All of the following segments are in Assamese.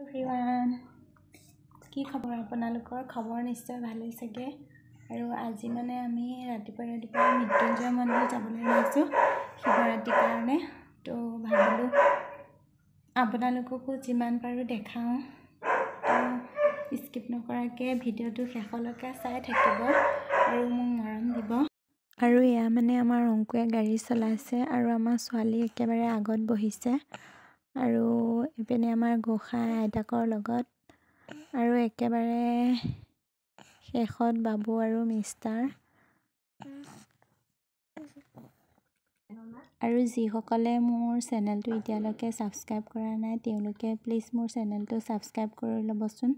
এভৰিৱান কি খবৰ আপোনালোকৰ খবৰ নিশ্চয় ভালেই চাগে আৰু আজি মানে আমি ৰাতিপুৱা ৰাতিপুৱা মৃত্যুঞ্জয় মন্দিৰ যাবলৈ লৈছোঁ শিৱৰাতিৰ কাৰণে ত' ভাবিলোঁ আপোনালোককো যিমান পাৰোঁ দেখাওঁ ত' স্কিপ নকৰাকৈ ভিডিঅ'টো শেষলৈকে চাই থাকিব আৰু মোক মৰম দিব আৰু এয়া মানে আমাৰ অংকুৱে গাড়ী চলাইছে আৰু আমাৰ ছোৱালী একেবাৰে আগত বহিছে আৰু ইপিনে আমাৰ গোঁসাই আইতাকৰ লগত আৰু একেবাৰে শেষত বাবু আৰু মিষ্টাৰ আৰু যিসকলে মোৰ চেনেলটো এতিয়ালৈকে ছাবস্ক্ৰাইব কৰা নাই তেওঁলোকে প্লিজ মোৰ চেনেলটো ছাবস্ক্ৰাইব কৰি ল'বচোন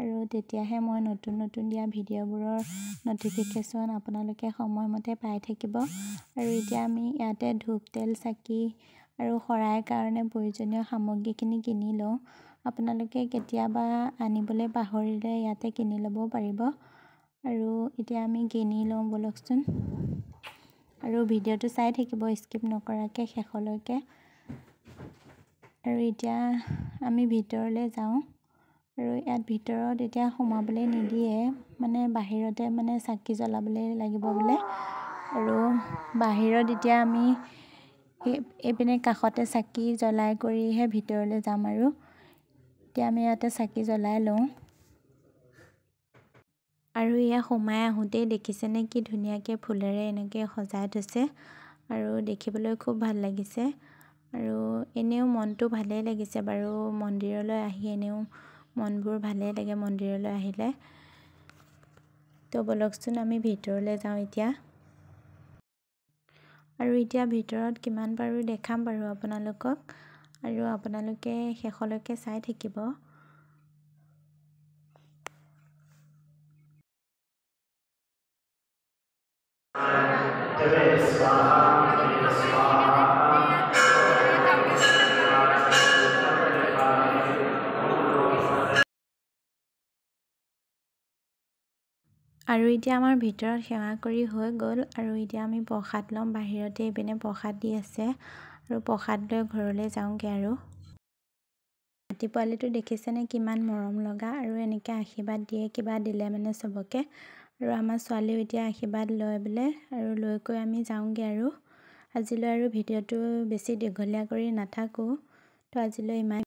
আৰু তেতিয়াহে মই নতুন নতুন দিয়া ভিডিঅ'বোৰৰ নটিফিকেশ্যন আপোনালোকে সময়মতে পাই থাকিব আৰু এতিয়া আমি ইয়াতে ধূপ তেল চাকি আৰু শৰাইৰ কাৰণে প্ৰয়োজনীয় সামগ্ৰীখিনি কিনি লওঁ আপোনালোকে কেতিয়াবা আনিবলৈ পাহৰিলে ইয়াতে কিনি ল'ব পাৰিব আৰু এতিয়া আমি কিনি লওঁ ব'লকচোন আৰু ভিডিঅ'টো চাই থাকিব স্কিপ নকৰাকৈ শেষলৈকে আৰু এতিয়া আমি ভিতৰলৈ যাওঁ আৰু ইয়াত ভিতৰত এতিয়া সোমাবলৈ নিদিয়ে মানে বাহিৰতে মানে চাকি জ্বলাবলৈ লাগিব বোলে আৰু বাহিৰত এতিয়া আমি সেই এইপিনে কাষতে চাকি জ্বলাই কৰিহে ভিতৰলৈ যাম আৰু এতিয়া আমি ইয়াতে চাকি জ্বলাই লওঁ আৰু ইয়াত সোমাই আহোঁতেই দেখিছেনে কি ধুনীয়াকৈ ফুলেৰে এনেকৈ সজাই থৈছে আৰু দেখিবলৈ খুব ভাল লাগিছে আৰু এনেও মনটো ভালেই লাগিছে বাৰু মন্দিৰলৈ আহি এনেও মনবোৰ ভালেই লাগে মন্দিৰলৈ আহিলে তো ব'লকচোন আমি ভিতৰলৈ যাওঁ এতিয়া আৰু এতিয়া ভিতৰত কিমান পাৰোঁ দেখাম বাৰু আপোনালোকক আৰু আপোনালোকে শেষলৈকে চাই থাকিব আৰু এতিয়া আমাৰ ভিতৰত সেৱা কৰি হৈ গ'ল আৰু এতিয়া আমি প্ৰসাদ ল'ম বাহিৰতে এইপিনে প্ৰসাদ দি আছে আৰু প্ৰসাদ লৈ ঘৰলৈ যাওঁগৈ আৰু হাতী পোৱালিটো দেখিছেনে কিমান মৰম লগা আৰু এনেকৈ আশীৰ্বাদ দিয়ে কিবা দিলে মানে চবকে আৰু আমাৰ ছোৱালীয়েও এতিয়া আশীৰ্বাদ লয় বোলে আৰু লৈ কৈ আমি যাওঁগৈ আৰু আজিলৈ আৰু ভিডিঅ'টো বেছি দীঘলীয়া কৰি নাথাকোঁ তো আজিলৈ ইমান